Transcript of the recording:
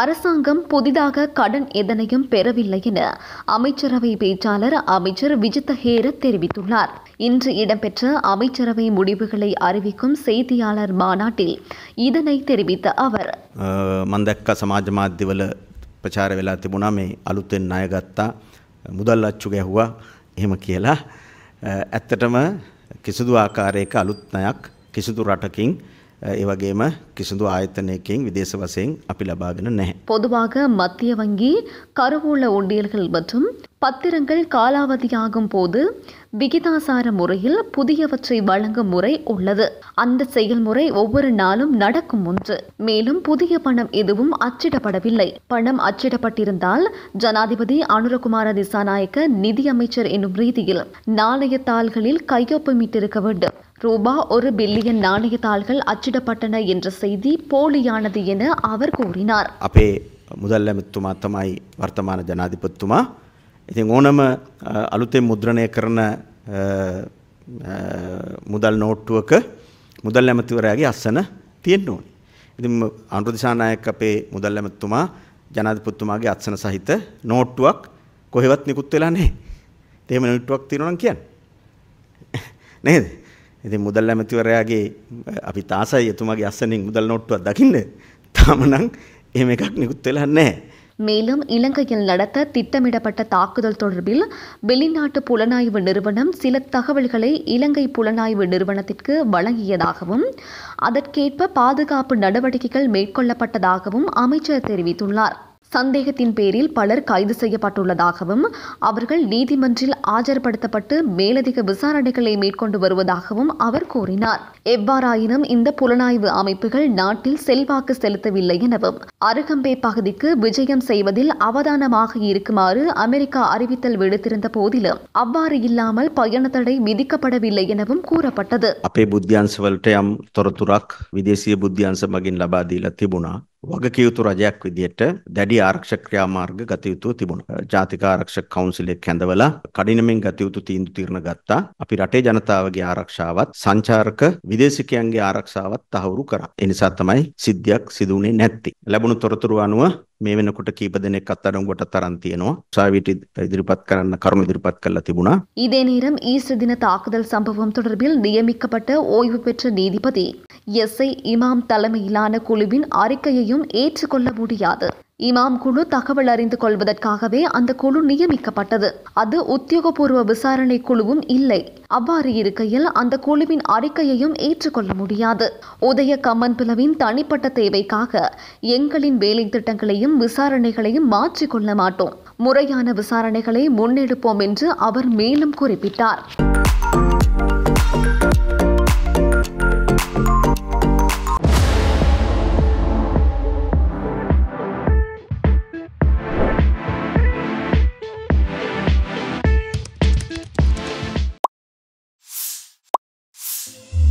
அரசாங்கம் புதிதாக கடன் எதனையும் பெறவில்லை என அமைச்சரவை பேச்சாளர் அமைச்சர் விஜித்த ஹேர தெரிவித்துள்ளார் இன்று இடம்பெற்ற அமைச்சரவை முடிவுகளை அறிவிக்கும் செய்தியாளர் மாநாட்டில் இதனை தெரிவித்த அவர் மந்தக்க சமாஜ மாத்தியவல ප්‍රචාර වෙලා තිබුණා මේ අලුතෙන් ණය ගත්තා මුදල් අච්චු ගැහුවා එහෙම කියලා ඇත්තටම කිසිදු ආකාරයක අලුත් ණයක් කිසිදු රටකින් ඒ කිසිදු ආයතනයකින් විදේශ වශයෙන් අපි ලබාගෙන නැහැ. பொதுவாக மத்திய வங்கி கருவூல ஒண்டியல்கள் மற்றும் பத்திரங்கள் காலாவதியாகும் போது விகிதாசார முறையில் புதியவற்றை வழங்கும் முறை உள்ளது அந்த செயல்முறை ஒவ்வொரு நாளும் நடக்கும் ஒன்று மேலும் புதிய பணம் எதுவும் அச்சிடப்படவில்லை பணம் அச்சிடப்பட்டிருந்தால் ஜனாதிபதி அனுரகுமார திசாநாயக்க நிதியமைச்சர் என்னும் ரீதியில் நாளைய தாள்களில் கையொப்பமிட்டிருக்க வேண்டும் ரூபா ஒரு பில்லியன் நாணய தாள்கள் அச்சிடப்பட்டன என்ற செய்தி போலியானது என அவர் கூறினார் அப்பே முதலமைத்துமா தமாய் வர்த்தமான ஜனாதிபத்துமா ඉතින් ඕනම අලුතෙන් මුද්‍රණය කරන මුදල් නෝට්ටුවක මුදල් ඇමතිවරයාගේ අස්සන තියෙන්න ඕනි. ඉතින් අනුරදිසානායක අපේ මුදල් ඇමතිතුමා ජනාධිපතිතුමාගේ අත්සන සහිත නෝට්ටුවක් කොහෙවත් නිකුත් වෙලා නැහැ. එහෙම නෝට්ටුවක් තියෙනවා නම් කියන්නේ. නේද? ඉති මුදල් ඇමතිවරයාගේ අපි තාසයි එතුමගේ අස්සනින් මුදල් නොට්ටුව දකින්න තාමනං එහෙම එකක් නිකුත් වෙලා නැහැ. மேலும் இலங்கையில் நடத்த திட்டமிடப்பட்ட தாக்குதல் தொடர்பில் வெளிநாட்டு புலனாய்வு நிறுவனம் சில தகவல்களை இலங்கை புலனாய்வு நிறுவனத்திற்கு வழங்கியதாகவும் அதற்கேற்ப பாதுகாப்பு நடவடிக்கைகள் மேற்கொள்ளப்பட்டதாகவும் அமைச்சர் தெரிவித்துள்ளார் சந்தேகத்தின் பேரில் பலர் கைது செய்யப்பட்டுள்ளதாகவும் அவர்கள் நீதிமன்றில் ஆஜர்படுத்தப்பட்டு மேலதிக விசாரணைகளை மேற்கொண்டு வருவதாகவும் அவர் கூறினார் எவ்வாறாயினும் இந்த புலனாய்வு அமைப்புகள் நாட்டில் செல்வாக்கு செலுத்தவில்லை எனவும் அருகம்பே பகுதிக்கு விஜயம் செய்வதில் அவதானமாக இருக்குமாறு அமெரிக்கா அறிவித்தல் விடுத்திருந்த போதிலும் அவ்வாறு இல்லாமல் பயண தடை விதிக்கப்படவில்லை எனவும் கூறப்பட்டது වගකීතු රජයක් විදිහට දැඩි ආරක්ෂක ක්‍රියාමාර්ග ගත යුතුව තිබුණා. ජාතික ආරක්ෂක කවුන්සිලෙක් හැඳවලා කඩිනමින් ගත යුතු තීන්දුව తీරන ගත්තා. අපි රටේ ජනතාවගේ ආරක්ෂාවත් සංචාරක විදේශිකයන්ගේ ආරක්ෂාවත් තහවුරු කරා. ඒ නිසා තමයි සිද්ධියක් සිදු වුණේ නැත්තේ. ලැබුණු තොරතුරු අනුව මේ වෙනකොට කීප දෙනෙක් අත්අඩංගුවට තරම් තියෙනවා. උසාවියට ඉදිරිපත් කරන්න කරුණු ඉදිරිපත් කළා තිබුණා. இதே நேரம் ஈஸ்டர் தின தாக்குதல் சம்பவம் தொடர்பில் நியமிக்கப்பட்ட ஓய்வு பெற்ற நீதிபதி எஸ்ஐ இமாம் தலைமையிலான குழுவின் அறிக்கையையும் ஏற்றுக்கொள்ள முடியாது இமாம் குழு தகவல் அறிந்து கொள்வதற்காகவே அந்த குழு நியமிக்கப்பட்டது அது உத்தியோகபூர்வ விசாரணை குழுவும் இல்லை அவ்வாறு இருக்கையில் அந்த குழுவின் அறிக்கையையும் ஏற்றுக்கொள்ள முடியாது உதய கம்மன் பிளவின் தனிப்பட்ட தேவைக்காக எங்களின் வேலை திட்டங்களையும் விசாரணைகளையும் மாற்றிக்கொள்ள மாட்டோம் முறையான விசாரணைகளை முன்னெடுப்போம் என்று அவர் மேலும் குறிப்பிட்டார் you